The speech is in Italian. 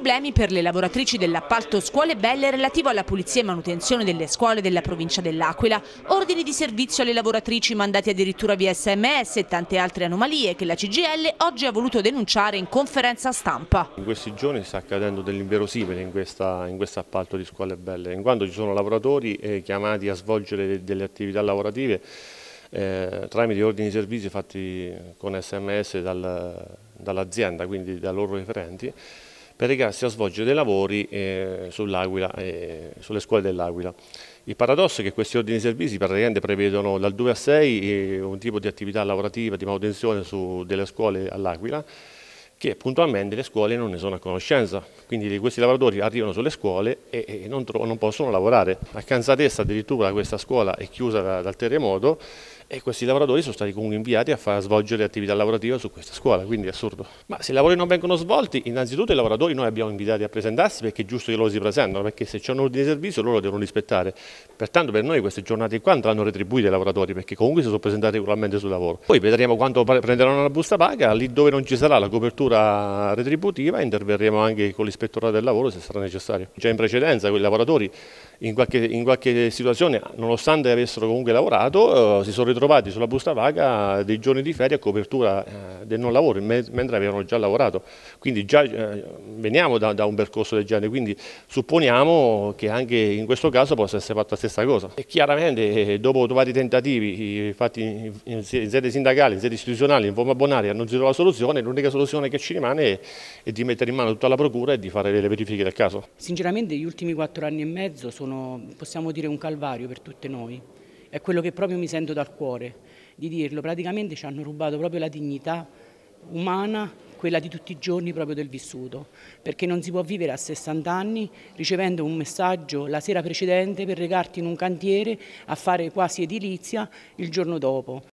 problemi per le lavoratrici dell'appalto Scuole Belle relativo alla pulizia e manutenzione delle scuole della provincia dell'Aquila, ordini di servizio alle lavoratrici mandati addirittura via sms e tante altre anomalie che la CGL oggi ha voluto denunciare in conferenza stampa. In questi giorni sta accadendo dell'inverosimile in, questa, in questo appalto di Scuole Belle, in quanto ci sono lavoratori eh, chiamati a svolgere delle attività lavorative eh, tramite ordini di servizio fatti con sms dal, dall'azienda, quindi da loro referenti, per recarsi a svolgere dei lavori eh, eh, sulle scuole dell'Aquila. Il paradosso è che questi ordini di servizi praticamente prevedono dal 2 a 6 un tipo di attività lavorativa, di manutenzione su delle scuole all'Aquila, che puntualmente le scuole non ne sono a conoscenza. Quindi questi lavoratori arrivano sulle scuole e, e non, non, possono lavorare. A Canzatessa addirittura questa scuola è chiusa da, dal terremoto e questi lavoratori sono stati comunque inviati a far svolgere attività lavorativa su questa scuola, quindi è assurdo. Ma se i lavori non vengono svolti, innanzitutto i lavoratori noi abbiamo invitati a presentarsi perché è giusto che loro si presentano, perché se c'è un ordine di servizio loro lo devono rispettare. Pertanto per noi queste giornate qua andranno retribuite ai lavoratori perché comunque si sono presentati regolarmente sul lavoro. Poi vedremo quando prenderanno la busta paga, lì dove non ci sarà la copertura retributiva interverremo anche con l'ispettorato del lavoro se sarà necessario. Già in precedenza quei lavoratori in qualche, in qualche situazione, nonostante avessero comunque lavorato, eh, si sono ritrovati trovati sulla busta vaga dei giorni di ferie a copertura eh, del non lavoro, mentre avevano già lavorato. Quindi già eh, veniamo da, da un percorso del genere, quindi supponiamo che anche in questo caso possa essere fatta la stessa cosa. E chiaramente eh, dopo vari tentativi fatti in, in, in sede sindacale, in sede istituzionale, in forma bonaria, non si trova soluzione, l'unica soluzione che ci rimane è, è di mettere in mano tutta la procura e di fare le verifiche del caso. Sinceramente gli ultimi quattro anni e mezzo sono, possiamo dire, un calvario per tutte noi è quello che proprio mi sento dal cuore di dirlo, praticamente ci hanno rubato proprio la dignità umana, quella di tutti i giorni proprio del vissuto, perché non si può vivere a 60 anni ricevendo un messaggio la sera precedente per recarti in un cantiere a fare quasi edilizia il giorno dopo,